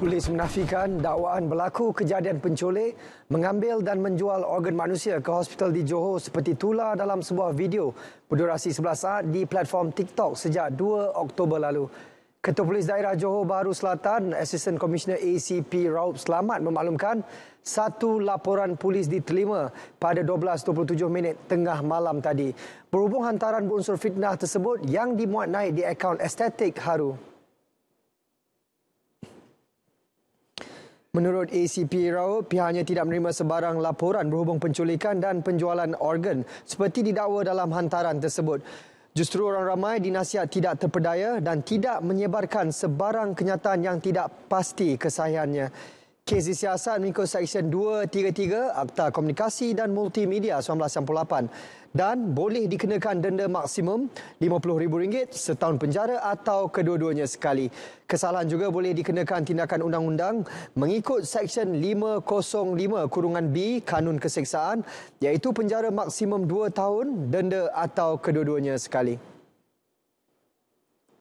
polis menafikan dakwaan berlaku kejadian pencole mengambil dan menjual organ manusia ke hospital di Johor seperti tular dalam sebuah video berdurasi 11 saat di platform TikTok sejak 2 Oktober lalu. Ketua Polis Daerah Johor Bahru Selatan, Assistant Commissioner ACP Raup Selamat memaklumkan satu laporan polis diterima pada 12.27 minit tengah malam tadi. Berhubung hantaran unsur fitnah tersebut yang dimuat naik di akaun estetik Haru. Menurut ACP Rao, pihaknya tidak menerima sebarang laporan berhubung penculikan dan penjualan organ seperti didakwa dalam hantaran tersebut. Justru orang ramai dinasihat tidak terpedaya dan tidak menyebarkan sebarang kenyataan yang tidak pasti kesahiannya. Kes di mengikut Seksyen 233 Akta Komunikasi dan Multimedia 1998 dan boleh dikenakan denda maksimum RM50,000 setahun penjara atau kedua-duanya sekali. Kesalahan juga boleh dikenakan tindakan undang-undang mengikut Seksyen 505 Kurungan B Kanun Keseksaan iaitu penjara maksimum 2 tahun denda atau kedua-duanya sekali.